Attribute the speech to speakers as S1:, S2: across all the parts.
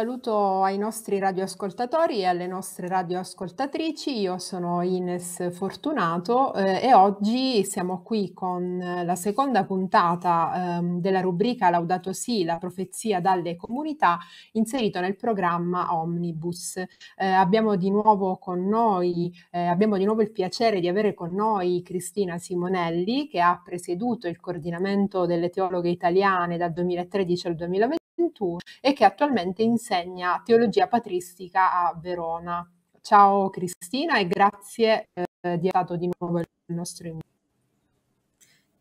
S1: saluto ai nostri radioascoltatori e alle nostre radioascoltatrici. Io sono Ines Fortunato eh, e oggi siamo qui con la seconda puntata eh, della rubrica Laudato Si, la profezia dalle comunità, inserito nel programma Omnibus. Eh, abbiamo di nuovo con noi, eh, abbiamo di nuovo il piacere di avere con noi Cristina Simonelli che ha presieduto il coordinamento delle teologhe italiane dal 2013 al 2020 Bonaventura e che attualmente insegna teologia patristica a Verona. Ciao Cristina e grazie eh, di essere stato di nuovo il nostro invito.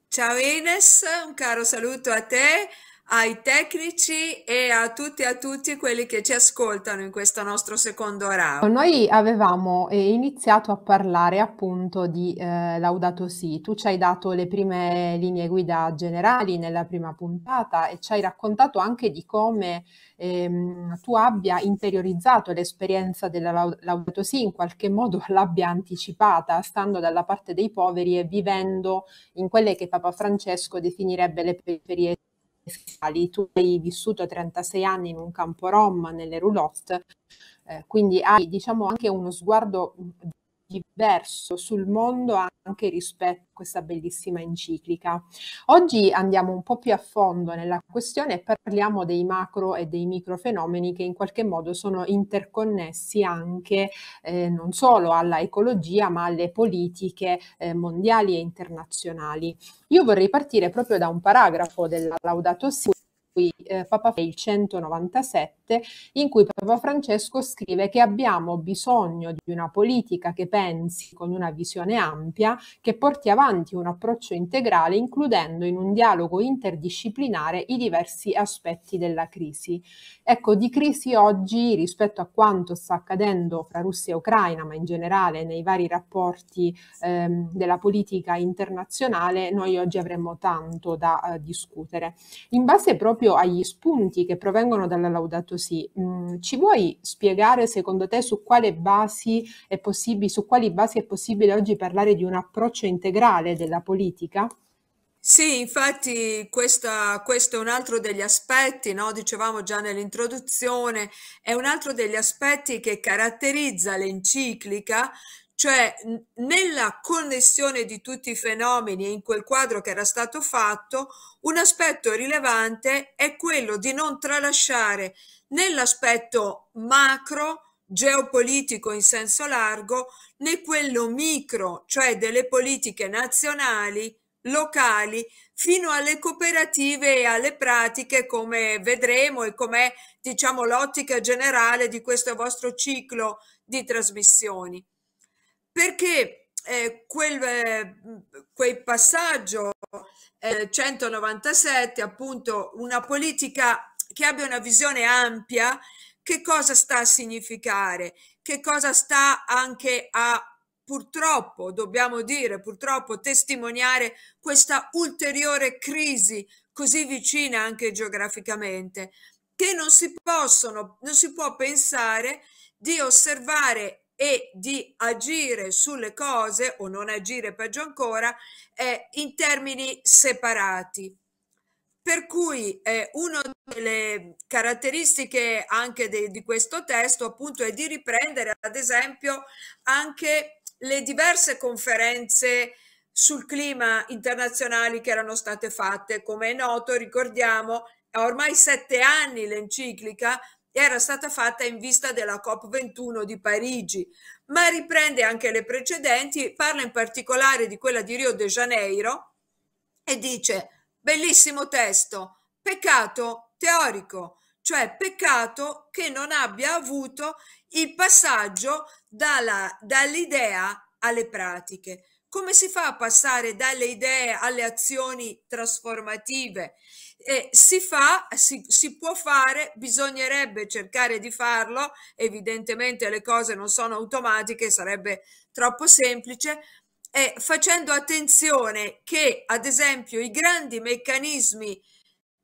S2: Ciao Ines, un caro saluto a te, ai tecnici e a tutti e a tutti quelli che ci ascoltano in questo nostro secondo round. Noi
S1: avevamo eh, iniziato a parlare appunto di eh, Laudato Si, tu ci hai dato le prime linee guida generali nella prima puntata e ci hai raccontato anche di come ehm, tu abbia interiorizzato l'esperienza della Laudato Si, in qualche modo l'abbia anticipata, stando dalla parte dei poveri e vivendo in quelle che Papa Francesco definirebbe le periferie fiscali. Tu hai vissuto 36 anni in un campo rom nelle roulotte, eh, quindi hai diciamo anche uno sguardo diverso sul mondo anche rispetto a questa bellissima enciclica. Oggi andiamo un po' più a fondo nella questione e parliamo dei macro e dei micro fenomeni che in qualche modo sono interconnessi anche eh, non solo alla ecologia ma alle politiche eh, mondiali e internazionali. Io vorrei partire proprio da un paragrafo della Laudato Si cui eh, Papa il 197, in cui Papa Francesco scrive che abbiamo bisogno di una politica che pensi con una visione ampia, che porti avanti un approccio integrale includendo in un dialogo interdisciplinare i diversi aspetti della crisi. Ecco, di crisi oggi rispetto a quanto sta accadendo fra Russia e Ucraina, ma in generale nei vari rapporti ehm, della politica internazionale, noi oggi avremmo tanto da eh, discutere. In base proprio proprio agli spunti che provengono dalla Laudato Si. Mh, mm, ci vuoi spiegare secondo te su, basi su quali basi è possibile oggi parlare di un approccio integrale della politica?
S2: Sì, infatti questa, questo è un altro degli aspetti, no? dicevamo già nell'introduzione, è un altro degli aspetti che caratterizza l'enciclica, cioè nella connessione di tutti i fenomeni in quel quadro che era stato fatto, un aspetto rilevante è quello di non tralasciare nell'aspetto macro geopolitico in senso largo né quello micro, cioè delle politiche nazionali, locali, fino alle cooperative e alle pratiche, come vedremo e com'è diciamo, l'ottica generale di questo vostro ciclo di trasmissioni perché eh, quel, eh, quel passaggio eh, 197, appunto una politica che abbia una visione ampia, che cosa sta a significare, che cosa sta anche a purtroppo, dobbiamo dire, purtroppo testimoniare questa ulteriore crisi così vicina anche geograficamente, che non si possono, non si può pensare di osservare e di agire sulle cose o non agire peggio ancora eh, in termini separati. Per cui eh, una delle caratteristiche anche de, di questo testo appunto è di riprendere ad esempio anche le diverse conferenze sul clima internazionali che erano state fatte. Come è noto, ricordiamo, ormai sette anni l'enciclica era stata fatta in vista della COP21 di Parigi, ma riprende anche le precedenti, parla in particolare di quella di Rio de Janeiro e dice bellissimo testo, peccato teorico, cioè peccato che non abbia avuto il passaggio dall'idea alle pratiche. Come si fa a passare dalle idee alle azioni trasformative? Eh, si fa, si, si può fare, bisognerebbe cercare di farlo, evidentemente le cose non sono automatiche, sarebbe troppo semplice, eh, facendo attenzione che ad esempio i grandi meccanismi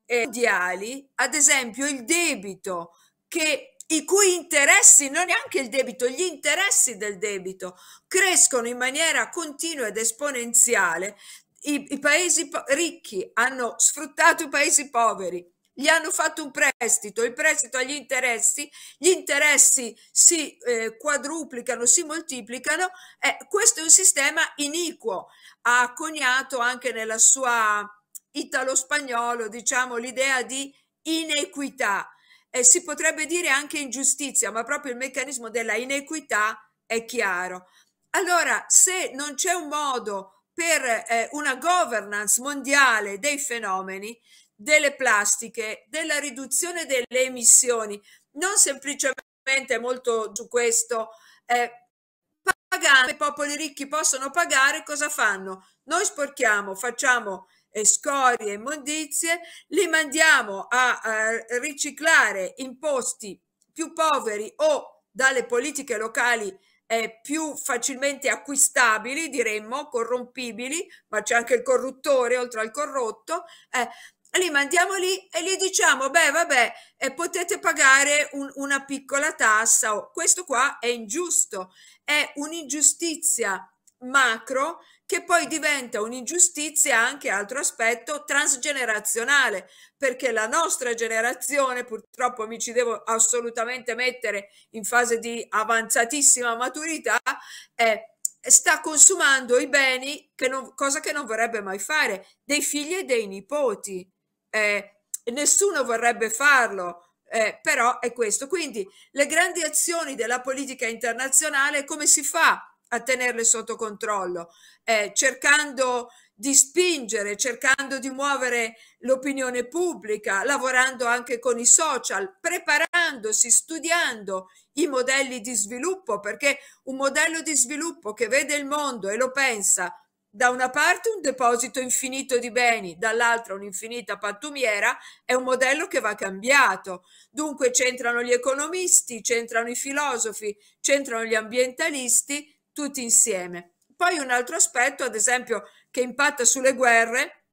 S2: eh, mondiali, ad esempio il debito, che i cui interessi, non neanche il debito, gli interessi del debito crescono in maniera continua ed esponenziale, i, i paesi ricchi hanno sfruttato i paesi poveri, gli hanno fatto un prestito, il prestito agli interessi, gli interessi si eh, quadruplicano, si moltiplicano, eh, questo è un sistema iniquo, ha coniato anche nella sua italo-spagnolo, diciamo, l'idea di inequità, eh, si potrebbe dire anche ingiustizia, ma proprio il meccanismo della inequità è chiaro. Allora, se non c'è un modo per eh, una governance mondiale dei fenomeni, delle plastiche, della riduzione delle emissioni, non semplicemente molto su questo. Eh, pagando, i popoli ricchi possono pagare, cosa fanno? Noi sporchiamo, facciamo eh, scorie, immondizie, li mandiamo a, a riciclare in posti più poveri o dalle politiche locali eh, più facilmente acquistabili, diremmo, corrompibili, ma c'è anche il corruttore oltre al corrotto, eh, li mandiamo lì e gli diciamo, beh, vabbè, eh, potete pagare un, una piccola tassa questo qua è ingiusto, è un'ingiustizia macro che poi diventa un'ingiustizia anche altro aspetto transgenerazionale, perché la nostra generazione, purtroppo mi ci devo assolutamente mettere in fase di avanzatissima maturità, è sta consumando i beni, che non, cosa che non vorrebbe mai fare, dei figli e dei nipoti. Eh, nessuno vorrebbe farlo, eh, però è questo. Quindi le grandi azioni della politica internazionale come si fa a tenerle sotto controllo, eh, cercando di spingere, cercando di muovere l'opinione pubblica, lavorando anche con i social, preparandosi, studiando i modelli di sviluppo, perché un modello di sviluppo che vede il mondo e lo pensa da una parte un deposito infinito di beni, dall'altra un'infinita pattumiera, è un modello che va cambiato. Dunque c'entrano gli economisti, c'entrano i filosofi, c'entrano gli ambientalisti tutti insieme. Poi un altro aspetto, ad esempio, che impatta sulle guerre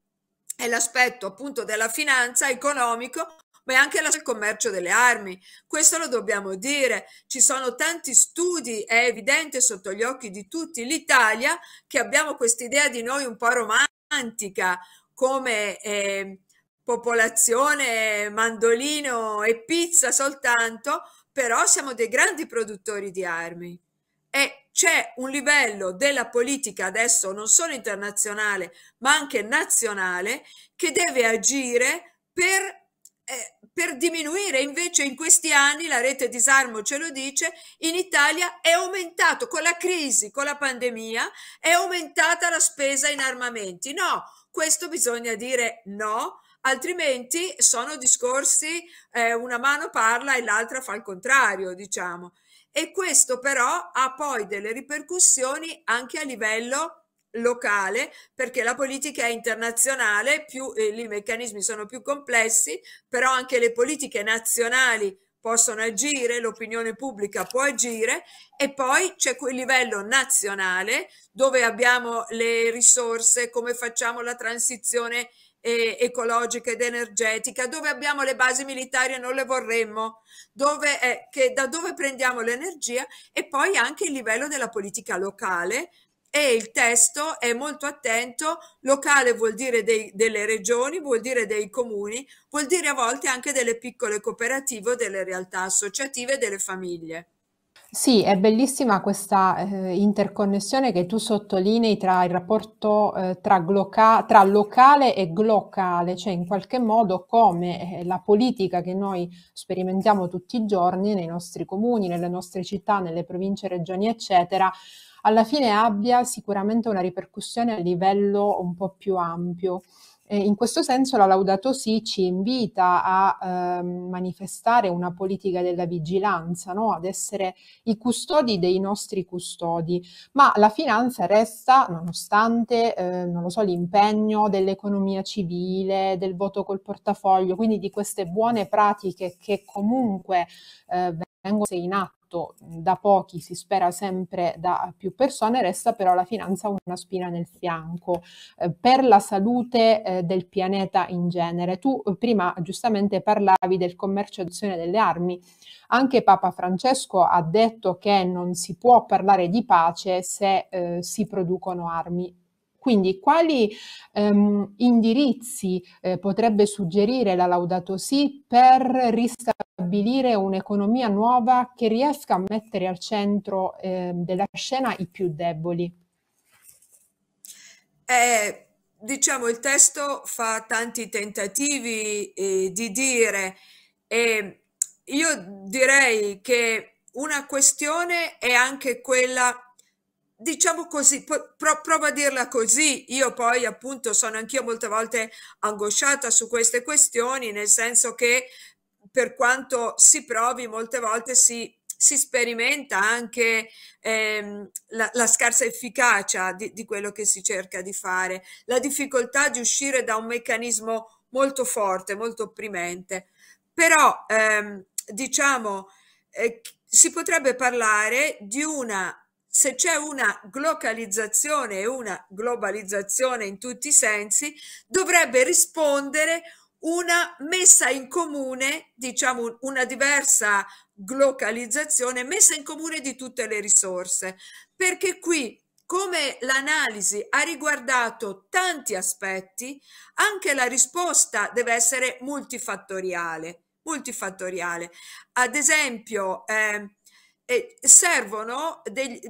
S2: è l'aspetto appunto della finanza economico, ma è anche il commercio delle armi. Questo lo dobbiamo dire. Ci sono tanti studi, è evidente sotto gli occhi di tutti l'Italia, che abbiamo questa idea di noi un po' romantica come eh, popolazione mandolino e pizza soltanto, però siamo dei grandi produttori di armi. E c'è un livello della politica adesso non solo internazionale ma anche nazionale che deve agire per, eh, per diminuire invece in questi anni la rete disarmo ce lo dice in Italia è aumentato con la crisi con la pandemia è aumentata la spesa in armamenti no questo bisogna dire no altrimenti sono discorsi eh, una mano parla e l'altra fa il contrario diciamo e questo però ha poi delle ripercussioni anche a livello locale perché la politica è internazionale, più eh, i meccanismi sono più complessi, però anche le politiche nazionali possono agire, l'opinione pubblica può agire e poi c'è quel livello nazionale dove abbiamo le risorse, come facciamo la transizione eh, ecologica ed energetica, dove abbiamo le basi militari e non le vorremmo, dove, eh, che, da dove prendiamo l'energia e poi anche il livello della politica locale e il testo è molto attento, locale vuol dire dei, delle regioni, vuol dire dei comuni, vuol dire a volte anche delle piccole cooperative o delle realtà associative e delle famiglie.
S1: Sì, è bellissima questa, ehm, interconnessione che tu sottolinei tra il rapporto, ehm, tra gloca tra locale e glocale, cioè in qualche modo come, eh, la politica che noi sperimentiamo tutti i giorni nei nostri comuni, nelle nostre città, nelle province, regioni, eccetera, alla fine abbia sicuramente una ripercussione a livello un po' più ampio. Eh, in questo senso la Laudato Si ci invita a eh, manifestare una politica della vigilanza, no? ad essere i custodi dei nostri custodi, ma la finanza resta, nonostante eh, non so, l'impegno dell'economia civile, del voto col portafoglio, quindi di queste buone pratiche che comunque eh, vengono in atto da pochi, si spera sempre da più persone, resta però la finanza una spina nel fianco eh, per la salute eh, del pianeta in genere. Tu eh, prima giustamente parlavi del commercio delle armi, anche Papa Francesco ha detto che non si può parlare di pace se eh, si producono armi. Quindi quali ehm, indirizzi eh, potrebbe suggerire la Laudato Si per ristabilire stabilire un'economia nuova che riesca a mettere al centro eh, della scena i più deboli?
S2: Eh, diciamo, il testo fa tanti tentativi eh, di dire, eh, io direi che una questione è anche quella, diciamo così, pro- provo a dirla così, io poi appunto sono anch'io molte volte angosciata su queste questioni, nel senso che per quanto si provi, molte volte si, si sperimenta anche ehm, la, la, scarsa efficacia di, di quello che si cerca di fare, la difficoltà di uscire da un meccanismo molto forte, molto opprimente. Però ehm, diciamo eh, si potrebbe parlare di una se c'è una glocalizzazione e una globalizzazione in tutti i sensi, dovrebbe rispondere una messa in comune, diciamo una diversa localizzazione, messa in comune di tutte le risorse, perché qui come l'analisi ha riguardato tanti aspetti, anche la risposta deve essere multifattoriale. multifattoriale. Ad esempio, eh, eh, servono degli,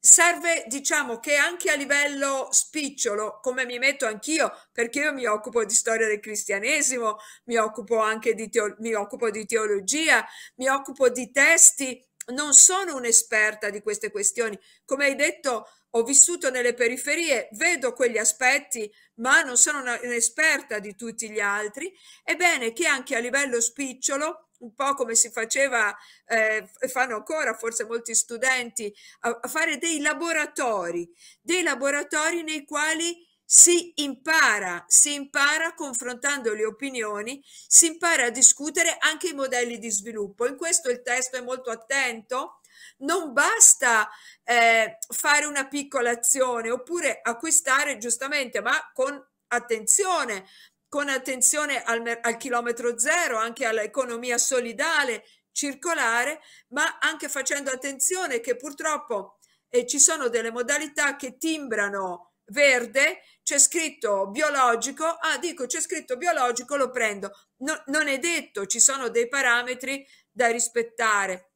S2: serve diciamo che anche a livello spicciolo come mi metto anch'io perché io mi occupo di storia del cristianesimo mi occupo anche di, teo mi occupo di teologia mi occupo di testi non sono un'esperta di queste questioni come hai detto ho vissuto nelle periferie vedo quegli aspetti ma non sono un'esperta di tutti gli altri Ebbene, che anche a livello spicciolo un po' come si faceva e eh, fanno ancora forse molti studenti a, a fare dei laboratori, dei laboratori nei quali si impara, si impara confrontando le opinioni, si impara a discutere anche i modelli di sviluppo. In questo il testo è molto attento. Non basta eh, fare una piccola azione oppure acquistare giustamente, ma con attenzione, con attenzione al, al chilometro zero, anche all'economia solidale, circolare, ma anche facendo attenzione che purtroppo eh, ci sono delle modalità che timbrano verde, c'è scritto biologico, ah dico c'è scritto biologico, lo prendo. No, non è detto, ci sono dei parametri da rispettare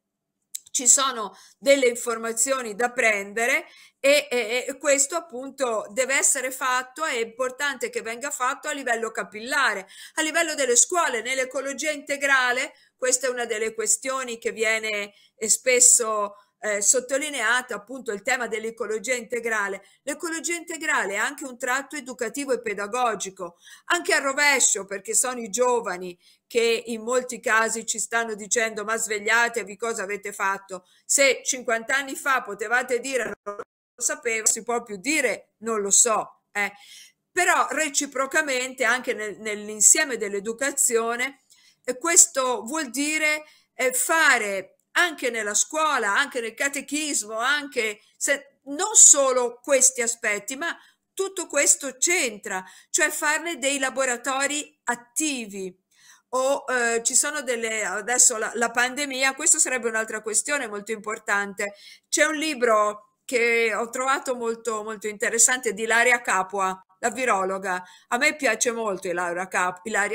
S2: ci sono delle informazioni da prendere e, e, e, questo appunto deve essere fatto, è importante che venga fatto a livello capillare, a livello delle scuole, nell'ecologia integrale, questa è una delle questioni che viene spesso eh, sottolineato appunto il tema dell'ecologia integrale. L'ecologia integrale è anche un tratto educativo e pedagogico, anche al rovescio, perché sono i giovani che in molti casi ci stanno dicendo ma svegliatevi cosa avete fatto. Se 50 anni fa potevate dire non lo sapevo, si può più dire non lo so. Eh. Però reciprocamente anche nel, nell'insieme dell'educazione eh, questo vuol dire eh, fare anche nella scuola, anche nel catechismo, anche se non solo questi aspetti, ma tutto questo c'entra, cioè farne dei laboratori attivi. O eh, ci sono delle, adesso la, la pandemia, questa sarebbe un'altra questione molto importante. C'è un libro che ho trovato molto, molto interessante di Ilaria Capua, la virologa. A me piace molto Ilaria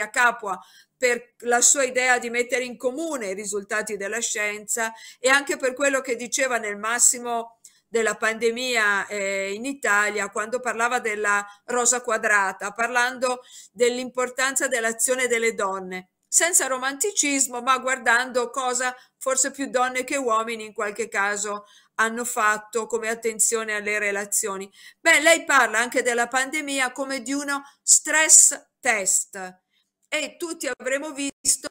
S2: Capua per la sua idea di mettere in comune i risultati della scienza e anche per quello che diceva nel massimo della pandemia eh, in Italia quando parlava della rosa quadrata, parlando dell'importanza dell'azione delle donne, senza romanticismo, ma guardando cosa forse più donne che uomini in qualche caso hanno fatto come attenzione alle relazioni. Beh, lei parla anche della pandemia come di uno stress test e tutti avremo visto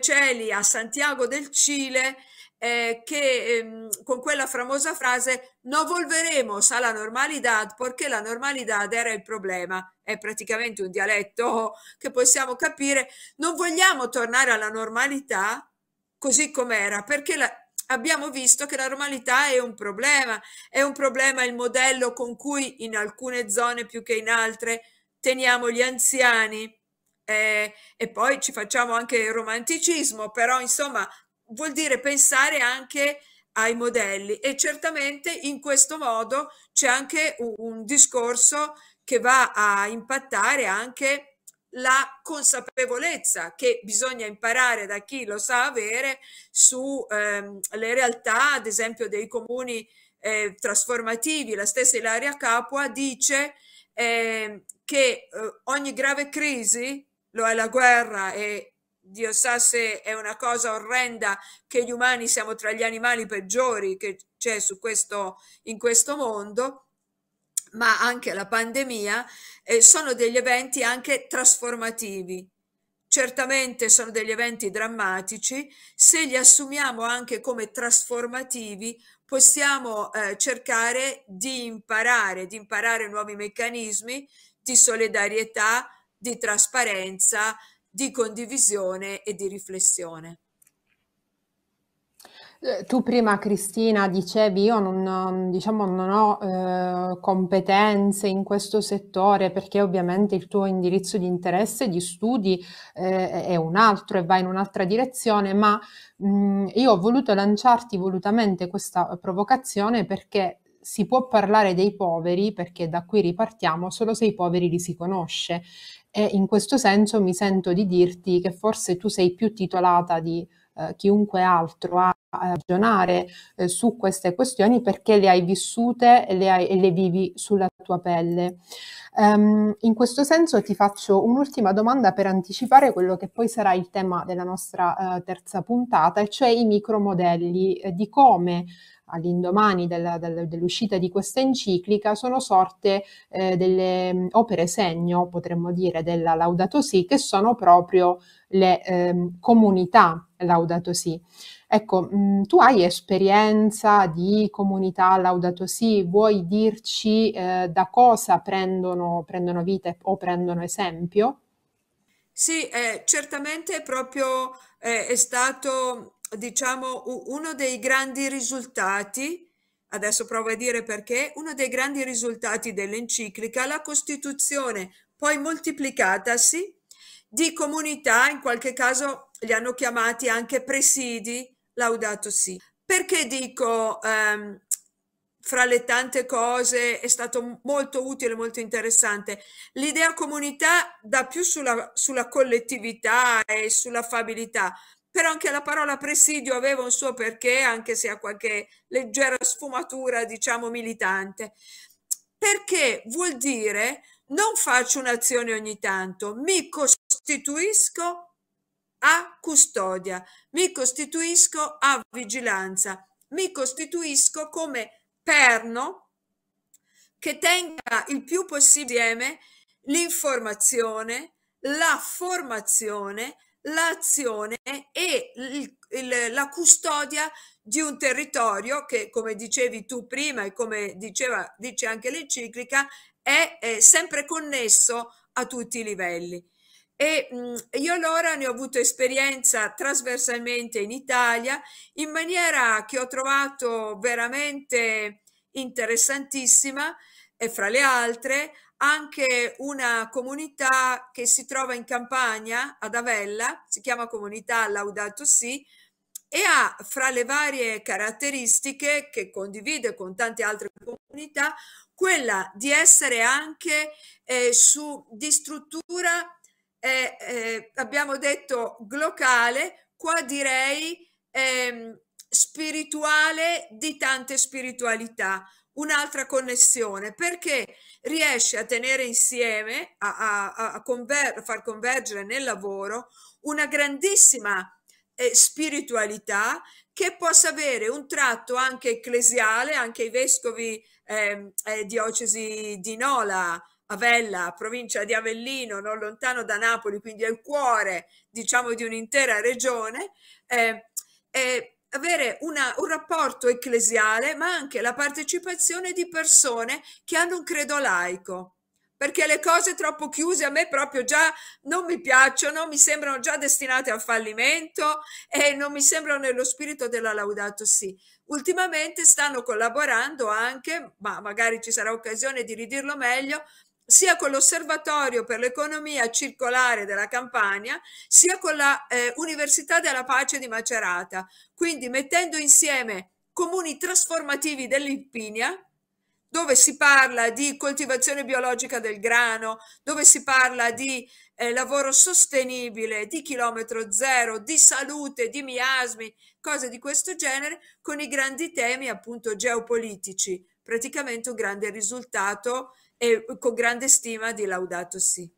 S2: Celi a Santiago del Cile eh, che ehm, con quella famosa frase no volveremo alla normalità perché la normalità era il problema è praticamente un dialetto che possiamo capire non vogliamo tornare alla normalità così com'era perché la, abbiamo visto che la normalità è un problema è un problema il modello con cui in alcune zone più che in altre teniamo gli anziani eh, e poi ci facciamo anche il romanticismo, però insomma vuol dire pensare anche ai modelli e certamente in questo modo c'è anche un, un discorso che va a impattare anche la consapevolezza che bisogna imparare da chi lo sa avere sulle ehm, eh, realtà, ad esempio, dei comuni eh, trasformativi. La stessa Ilaria Capua dice ehm, eh, che ogni grave crisi lo è la guerra e Dio sa se è una cosa orrenda che gli umani siamo tra gli animali peggiori che c'è su questo, in questo mondo, ma anche la pandemia, eh, sono degli eventi anche trasformativi. Certamente sono degli eventi drammatici, se li assumiamo anche come trasformativi possiamo eh, cercare di imparare, di imparare nuovi meccanismi di solidarietà, di trasparenza, di condivisione e di riflessione.
S1: Eh, tu prima Cristina dicevi io non, diciamo, non ho eh, competenze in questo settore perché ovviamente il tuo indirizzo di interesse, e di studi eh, è un altro e va in un'altra direzione, ma mh, mm, io ho voluto lanciarti volutamente questa provocazione perché si può parlare dei poveri, perché da qui ripartiamo, solo se i poveri li si conosce e in questo senso mi sento di dirti che forse tu sei più titolata di eh, chiunque altro a a ragionare eh, su queste questioni perché le hai vissute e le, hai, e le vivi sulla tua pelle. Um, in questo senso ti faccio un'ultima domanda per anticipare quello che poi sarà il tema della nostra uh, terza puntata, e cioè i micromodelli, eh, di come all'indomani della, della, dell'uscita di questa enciclica sono sorte eh, delle mm, opere segno, potremmo dire, della Laudato Si, che sono proprio le eh, comunità Laudato Si. Ecco, mh, mm, tu hai esperienza di comunità Laudato Si, vuoi dirci eh, da cosa prendono, prendono vita o prendono esempio?
S2: Sì, eh, certamente proprio eh, è stato, diciamo, uno dei grandi risultati adesso provo a dire perché, uno dei grandi risultati dell'enciclica la costituzione poi moltiplicatasi di comunità, in qualche caso li hanno chiamati anche presidi, Laudato sì. Perché dico, ehm, fra le tante cose, è stato molto utile, molto interessante, l'idea comunità dà più sulla, sulla collettività e sull'affabilità, però anche la parola presidio aveva un suo perché, anche se ha qualche leggera sfumatura, diciamo, militante. Perché vuol dire non faccio un'azione ogni tanto, mi costituisco a custodia, mi costituisco a vigilanza, mi costituisco come perno che tenga il più possibile l'informazione, la formazione, l'azione e il, il, la custodia di un territorio che, come dicevi tu prima e come diceva, dice anche l'enciclica, è, è sempre connesso a tutti i livelli e mh, mm, io allora ne ho avuto esperienza trasversalmente in Italia in maniera che ho trovato veramente interessantissima e fra le altre anche una comunità che si trova in campagna ad Avella, si chiama comunità Laudato Si e ha fra le varie caratteristiche che condivide con tante altre comunità quella di essere anche eh, su, di struttura è, eh, abbiamo detto glocale, qua direi eh, spirituale di tante spiritualità, un'altra connessione, perché riesce a tenere insieme, a, a, a conver far convergere nel lavoro una grandissima eh, spiritualità che possa avere un tratto anche ecclesiale, anche i vescovi eh, eh, diocesi di Nola Avella, provincia di Avellino, non lontano da Napoli, quindi è il cuore, diciamo, di un'intera regione, eh, eh, avere una, un rapporto ecclesiale, ma anche la partecipazione di persone che hanno un credo laico perché le cose troppo chiuse a me proprio già non mi piacciono, mi sembrano già destinate al fallimento e non mi sembrano nello spirito della Laudato sì. Ultimamente stanno collaborando anche, ma magari ci sarà occasione di ridirlo meglio, sia con l'Osservatorio per l'economia circolare della Campania, sia con la eh, Università della Pace di Macerata, quindi mettendo insieme comuni trasformativi dell'Ippinia, dove si parla di coltivazione biologica del grano, dove si parla di eh, lavoro sostenibile, di chilometro zero, di salute, di miasmi, cose di questo genere, con i grandi temi appunto geopolitici, praticamente un grande risultato e con grande stima di Laudato Si.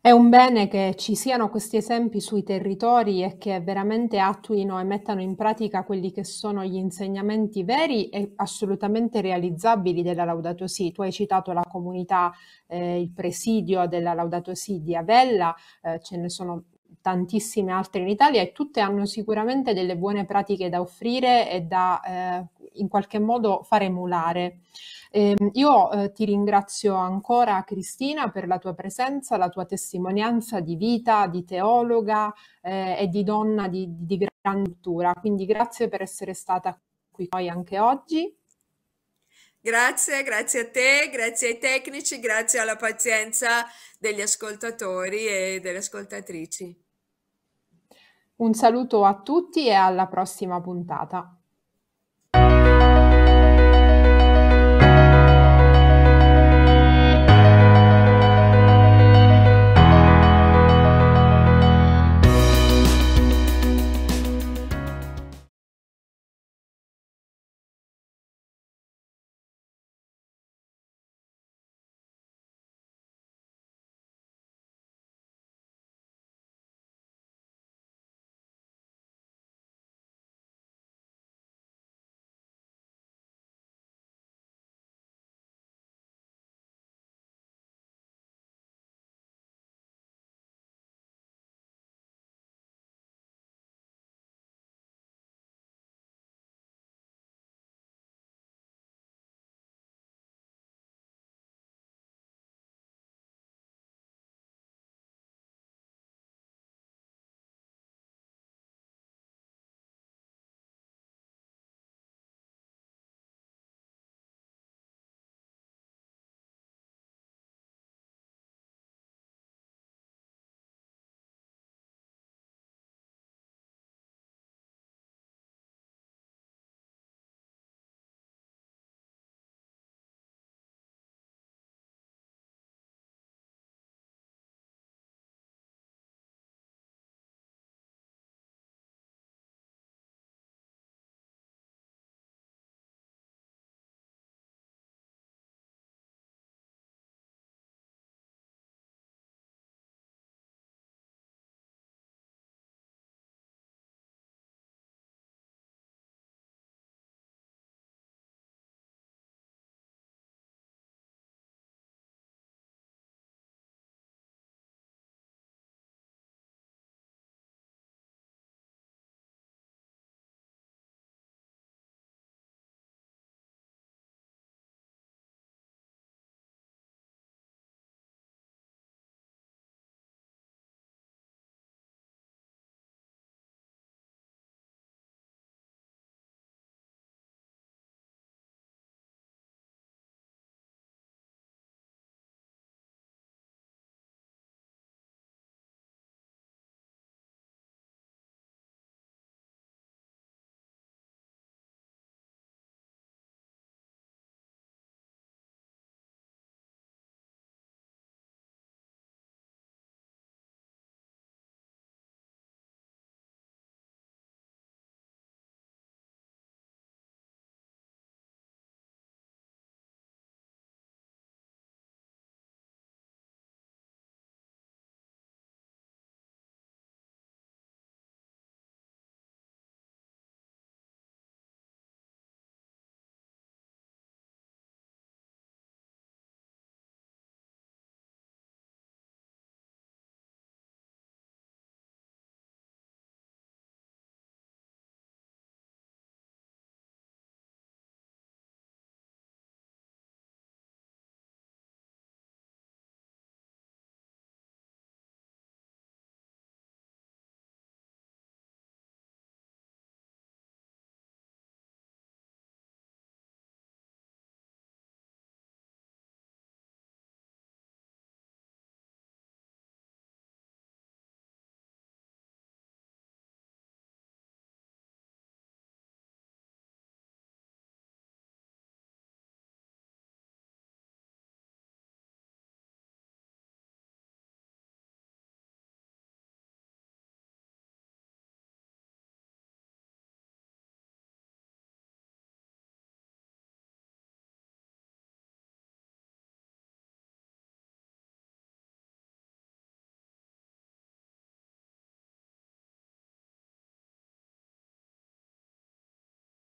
S1: È un bene che ci siano questi esempi sui territori e che veramente attuino e mettano in pratica quelli che sono gli insegnamenti veri e assolutamente realizzabili della Laudato Si. Tu hai citato la comunità, eh, il presidio della Laudato Si di Avella, eh, ce ne sono tantissime altre in Italia e tutte hanno sicuramente delle buone pratiche da offrire e da eh, in qualche modo far emulare. Eh, io eh, ti ringrazio ancora Cristina per la tua presenza, la tua testimonianza di vita, di teologa eh, e di donna di, di gran cultura, quindi grazie per essere stata qui con anche oggi.
S2: Grazie, grazie a te, grazie ai tecnici, grazie alla pazienza degli ascoltatori e delle ascoltatrici.
S1: Un saluto a tutti e alla prossima puntata.